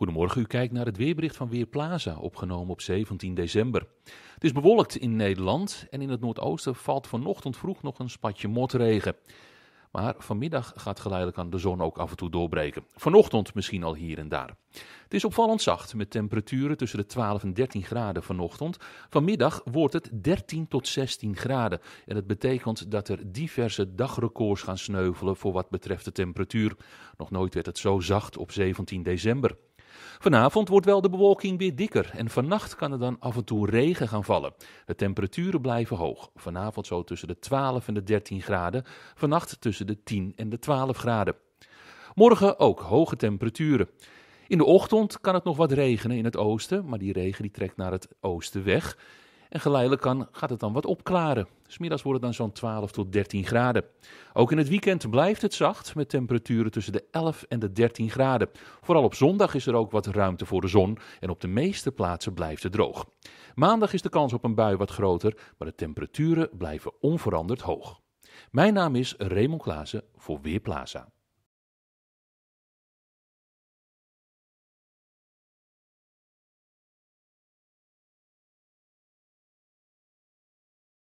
Goedemorgen, u kijkt naar het weerbericht van Weerplaza, opgenomen op 17 december. Het is bewolkt in Nederland en in het noordoosten valt vanochtend vroeg nog een spatje motregen. Maar vanmiddag gaat geleidelijk aan de zon ook af en toe doorbreken. Vanochtend misschien al hier en daar. Het is opvallend zacht met temperaturen tussen de 12 en 13 graden vanochtend. Vanmiddag wordt het 13 tot 16 graden. En dat betekent dat er diverse dagrecords gaan sneuvelen voor wat betreft de temperatuur. Nog nooit werd het zo zacht op 17 december. Vanavond wordt wel de bewolking weer dikker en vannacht kan er dan af en toe regen gaan vallen. De temperaturen blijven hoog. Vanavond zo tussen de 12 en de 13 graden, vannacht tussen de 10 en de 12 graden. Morgen ook hoge temperaturen. In de ochtend kan het nog wat regenen in het oosten, maar die regen die trekt naar het oosten weg. En geleidelijk kan, gaat het dan wat opklaren. Smiddags wordt het dan zo'n 12 tot 13 graden. Ook in het weekend blijft het zacht met temperaturen tussen de 11 en de 13 graden. Vooral op zondag is er ook wat ruimte voor de zon en op de meeste plaatsen blijft het droog. Maandag is de kans op een bui wat groter, maar de temperaturen blijven onveranderd hoog. Mijn naam is Raymond Klaassen voor Weerplaza.